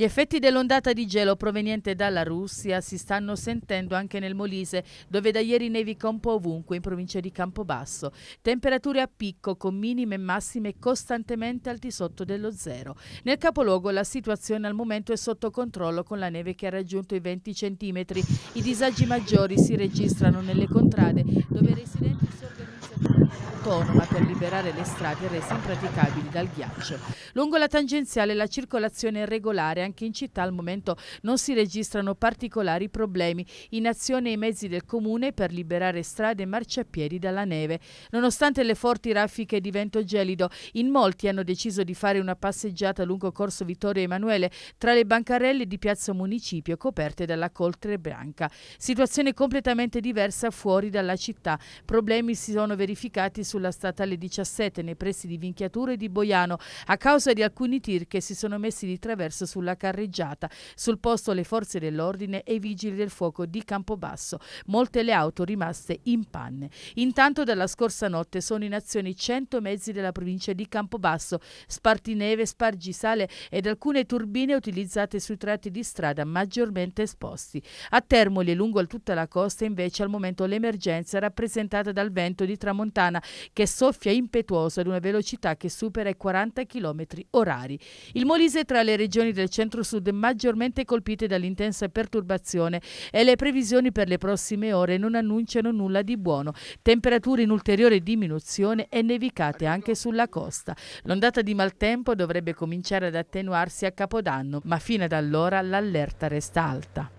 Gli effetti dell'ondata di gelo proveniente dalla Russia si stanno sentendo anche nel Molise, dove da ieri nevica un po' ovunque in provincia di Campobasso. Temperature a picco con minime e massime costantemente al di sotto dello zero. Nel capoluogo la situazione al momento è sotto controllo con la neve che ha raggiunto i 20 centimetri. I disagi maggiori si registrano nelle contrade, dove i residenti sono autonoma per liberare le strade rese impraticabili dal ghiaccio. Lungo la tangenziale la circolazione è regolare, anche in città al momento non si registrano particolari problemi. In azione i mezzi del comune per liberare strade e marciapiedi dalla neve. Nonostante le forti raffiche di vento gelido, in molti hanno deciso di fare una passeggiata lungo corso Vittorio Emanuele tra le bancarelle di Piazza Municipio coperte dalla coltre bianca. Situazione completamente diversa fuori dalla città. Problemi si sono verificati sulla sulla statale 17 nei pressi di Vinchiature di Boiano a causa di alcuni tir che si sono messi di traverso sulla carreggiata. Sul posto le forze dell'ordine e i vigili del fuoco di Campobasso. Molte le auto rimaste in panne. Intanto dalla scorsa notte sono in azione 100 mezzi della provincia di Campobasso, spartineve, spargisale ed alcune turbine utilizzate sui tratti di strada maggiormente esposti. A Termoli e lungo tutta la costa invece al momento l'emergenza rappresentata dal vento di tramontana che soffia impetuoso ad una velocità che supera i 40 km orari. Il Molise è tra le regioni del centro-sud maggiormente colpite dall'intensa perturbazione e le previsioni per le prossime ore non annunciano nulla di buono. Temperature in ulteriore diminuzione e nevicate anche sulla costa. L'ondata di maltempo dovrebbe cominciare ad attenuarsi a Capodanno, ma fino ad allora l'allerta resta alta.